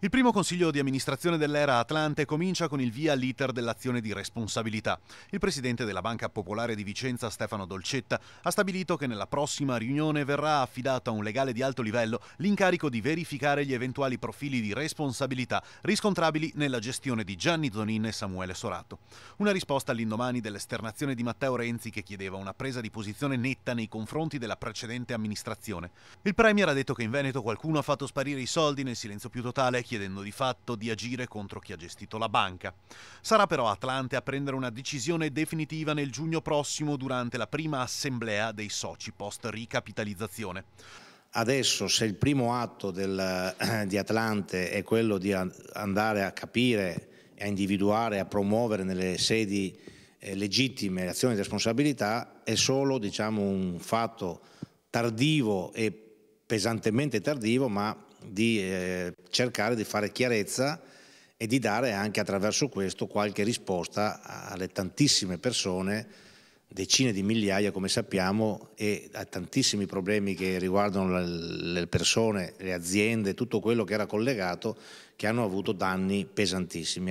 Il primo consiglio di amministrazione dell'era Atlante comincia con il via l'iter dell'azione di responsabilità. Il presidente della Banca Popolare di Vicenza, Stefano Dolcetta, ha stabilito che nella prossima riunione verrà affidato a un legale di alto livello l'incarico di verificare gli eventuali profili di responsabilità riscontrabili nella gestione di Gianni Zonin e Samuele Sorato. Una risposta all'indomani dell'esternazione di Matteo Renzi che chiedeva una presa di posizione netta nei confronti della precedente amministrazione. Il Premier ha detto che in Veneto qualcuno ha fatto sparire i soldi nel silenzio più totale chiedendo di fatto di agire contro chi ha gestito la banca. Sarà però Atlante a prendere una decisione definitiva nel giugno prossimo durante la prima assemblea dei soci post ricapitalizzazione. Adesso se il primo atto del, eh, di Atlante è quello di andare a capire, a individuare, a promuovere nelle sedi eh, legittime le azioni di responsabilità, è solo diciamo, un fatto tardivo e pesantemente tardivo, ma di eh, cercare di fare chiarezza e di dare anche attraverso questo qualche risposta alle tantissime persone, decine di migliaia come sappiamo, e a tantissimi problemi che riguardano le persone, le aziende, tutto quello che era collegato, che hanno avuto danni pesantissimi.